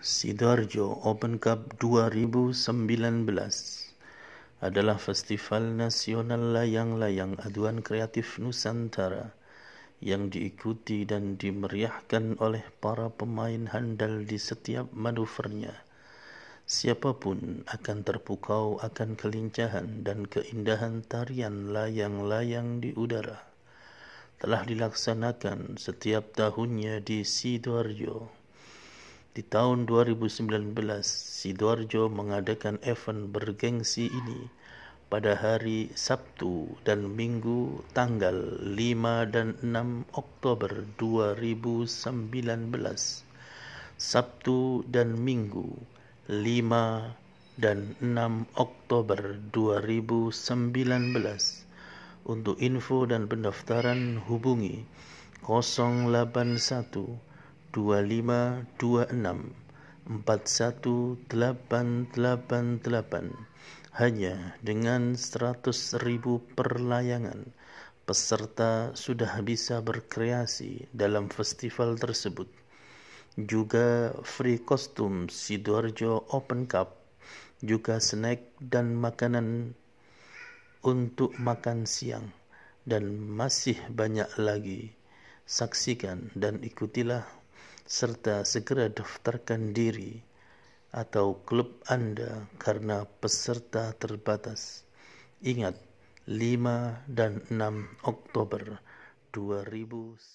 Sidoarjo Open Cup 2019 adalah festival nasional layang-layang aduan kreatif Nusantara yang diikuti dan dimeriahkan oleh para pemain handal di setiap manuvernya. Siapapun akan terpukau akan kelincahan dan keindahan tarian layang-layang di udara. Telah dilaksanakan setiap tahunnya di Sidoarjo. Di tahun 2019, Sidoarjo mengadakan event bergengsi ini pada hari Sabtu dan Minggu tanggal 5 dan 6 Oktober 2019. Sabtu dan Minggu 5 dan 6 Oktober 2019. Untuk info dan pendaftaran hubungi 081 2526 41888 hanya dengan seratus ribu per layangan peserta sudah bisa berkreasi dalam festival tersebut juga free kostum Sidoarjo Open Cup juga snack dan makanan untuk makan siang dan masih banyak lagi saksikan dan ikutilah serta segera daftarkan diri atau klub Anda karena peserta terbatas. Ingat, 5 dan 6 Oktober 2000